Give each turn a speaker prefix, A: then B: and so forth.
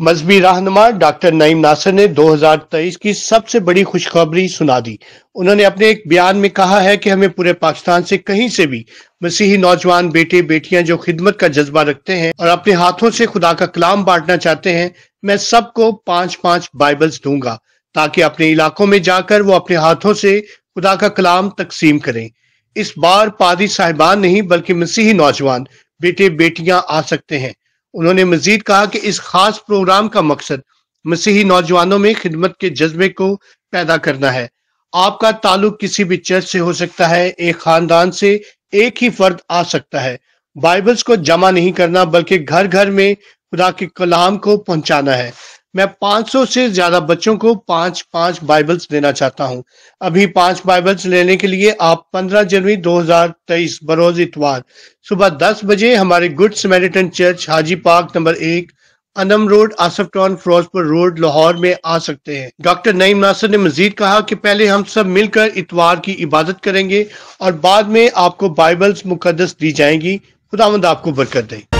A: मजहबी रहनमा डॉक्टर नईम नासर ने 2023 की सबसे बड़ी खुशखबरी सुना दी उन्होंने अपने एक बयान में कहा है कि हमें पूरे पाकिस्तान से कहीं से भी मसीही नौजवान बेटे बेटियां जो खिदमत का जज्बा रखते हैं और अपने हाथों से खुदा का कलाम बांटना चाहते हैं मैं सबको पांच पांच बाइबल्स दूंगा ताकि अपने इलाकों में जाकर वो अपने हाथों से खुदा का कलाम तकसीम करें इस बार पादी साहिबान नहीं बल्कि मसीही नौजवान बेटे बेटियां आ सकते हैं उन्होंने मजीद कहा कि इस खास प्रोग्राम का मकसद मसीही नौजवानों में खिदमत के जज्बे को पैदा करना है आपका ताल्लुक किसी भी चर्च से हो सकता है एक खानदान से एक ही फर्द आ सकता है बाइबल्स को जमा नहीं करना बल्कि घर घर में खुदा के कलाम को पहुंचाना है मैं 500 से ज्यादा बच्चों को पांच पांच बाइबल्स देना चाहता हूं अभी पांच बाइबल्स लेने के लिए आप 15 जनवरी 2023 बरोज इतवार सुबह 10 बजे हमारे good Samaritan church Haji park number एक Anam road Asaf town Ferozepur road Lahore में आ सकते हैं डॉक्टर नईम नासर ने मजीद कहा कि पहले हम सब मिलकर इतवार की इबादत करेंगे और बाद में आपको बाइबल्स मुकदस दी जाएंगी खुदावंद आपको बरकत दें